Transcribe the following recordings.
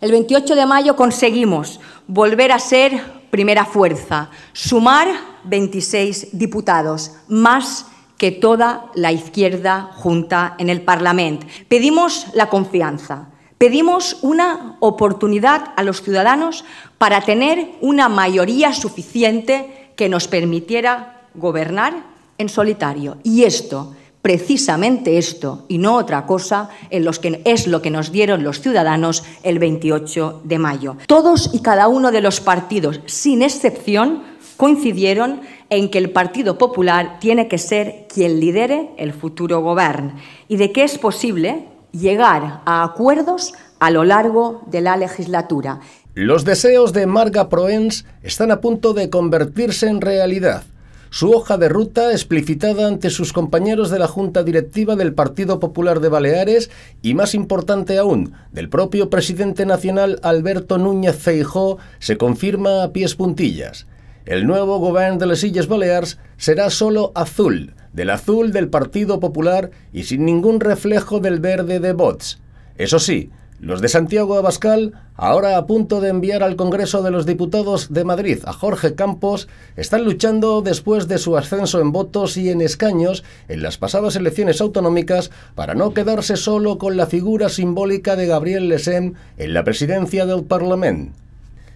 El 28 de mayo conseguimos volver a ser primera fuerza, sumar 26 diputados, más que toda la izquierda junta en el Parlamento. Pedimos la confianza, pedimos una oportunidad a los ciudadanos para tener una mayoría suficiente que nos permitiera gobernar en solitario. Y esto precisamente esto y no otra cosa en los que es lo que nos dieron los ciudadanos el 28 de mayo. Todos y cada uno de los partidos, sin excepción, coincidieron en que el Partido Popular tiene que ser quien lidere el futuro gobierno y de que es posible llegar a acuerdos a lo largo de la legislatura. Los deseos de Marga Proens están a punto de convertirse en realidad su hoja de ruta explicitada ante sus compañeros de la Junta Directiva del Partido Popular de Baleares y, más importante aún, del propio presidente nacional Alberto Núñez Feijó, se confirma a pies puntillas. El nuevo gobierno de las islas Baleares será solo azul, del azul del Partido Popular y sin ningún reflejo del verde de Vox. Eso sí, los de Santiago Abascal, ahora a punto de enviar al Congreso de los Diputados de Madrid a Jorge Campos, están luchando después de su ascenso en votos y en escaños en las pasadas elecciones autonómicas para no quedarse solo con la figura simbólica de Gabriel Lesem en la presidencia del Parlamento.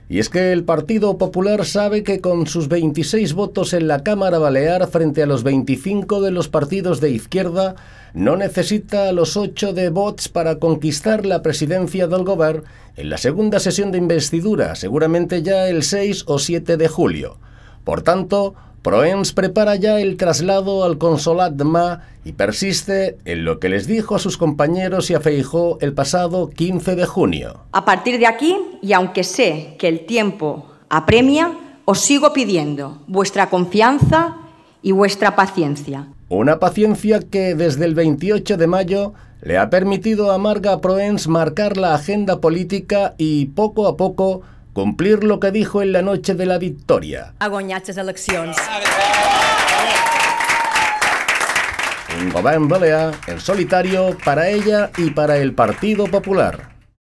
Y es que el Partido Popular sabe que con sus 26 votos en la Cámara Balear frente a los 25 de los partidos de izquierda, no necesita a los 8 de votos para conquistar la presidencia del Gobierno en la segunda sesión de investidura, seguramente ya el 6 o 7 de julio. Por tanto, Proens prepara ya el traslado al consulat Ma y persiste en lo que les dijo a sus compañeros y a Feijó el pasado 15 de junio. A partir de aquí, y aunque sé que el tiempo apremia, os sigo pidiendo vuestra confianza y vuestra paciencia. Una paciencia que desde el 28 de mayo le ha permitido a Marga Proens marcar la agenda política y poco a poco cumplir lo que dijo en la noche de la victoria. Agoñaches elecciones. Un gobierno en solitario para ella y para el Partido Popular.